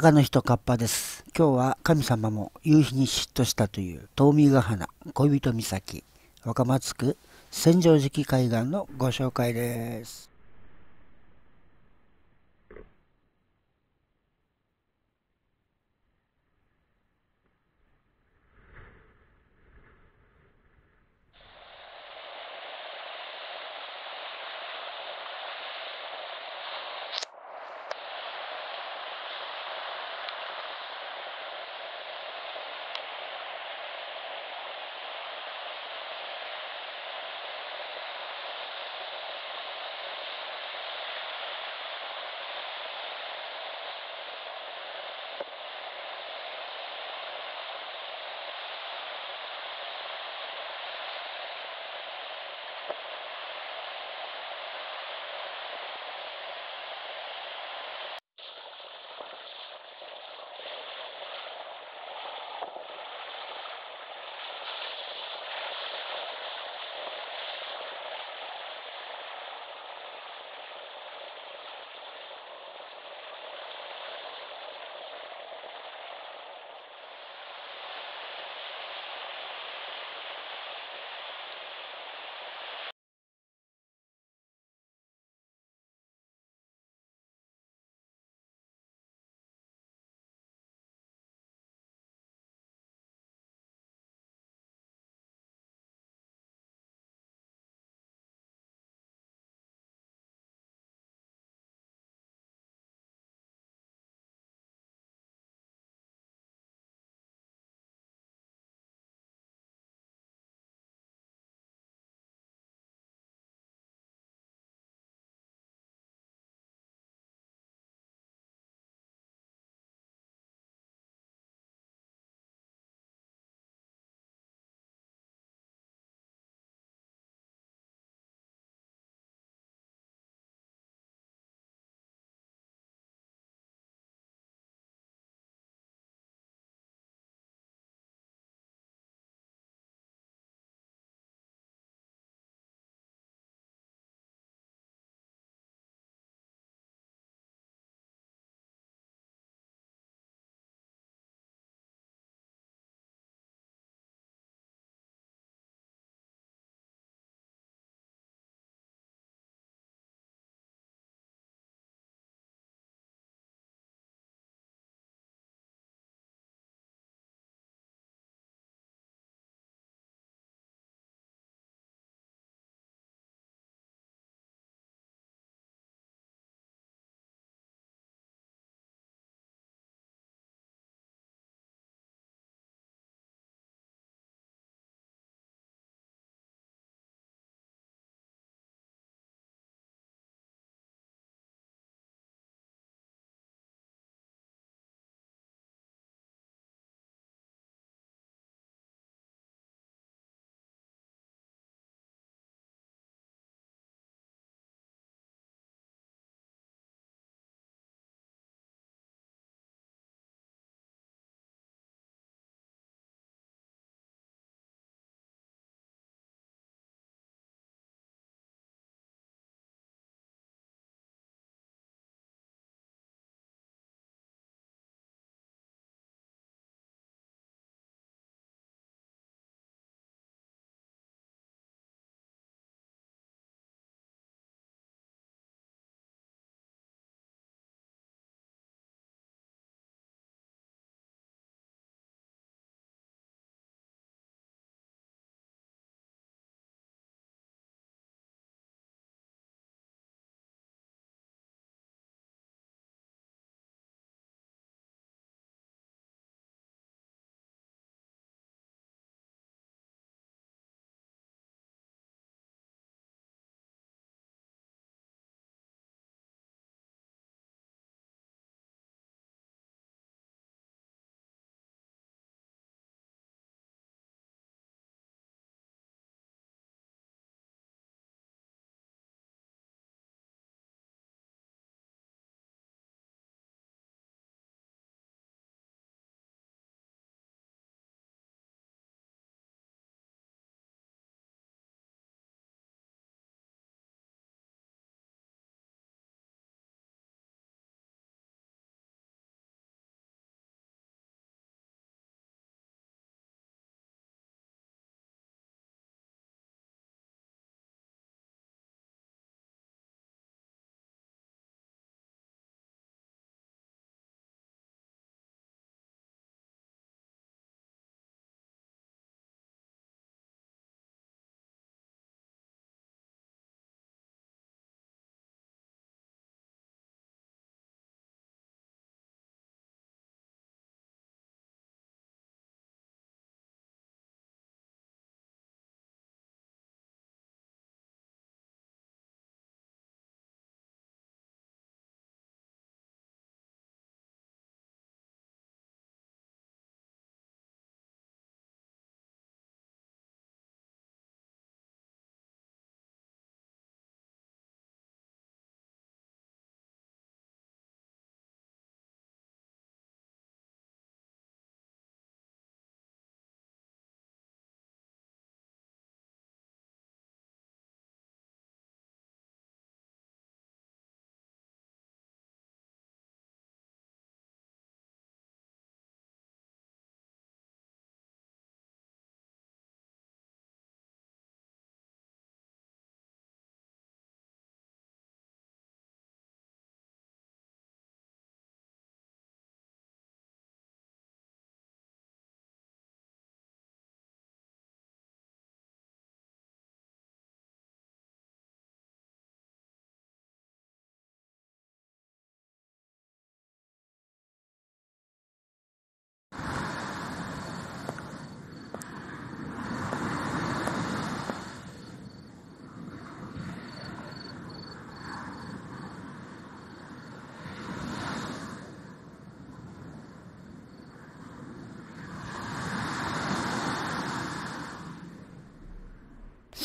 高の人カッパです。今日は神様も夕日に嫉妬したという遠見ヶ花恋人岬若松区千畳敷海岸のご紹介です。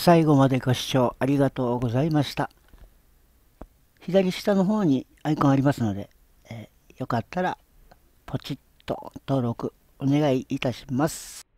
最後までご視聴ありがとうございました。左下の方にアイコンありますので、えー、よかったらポチッと登録お願いいたします。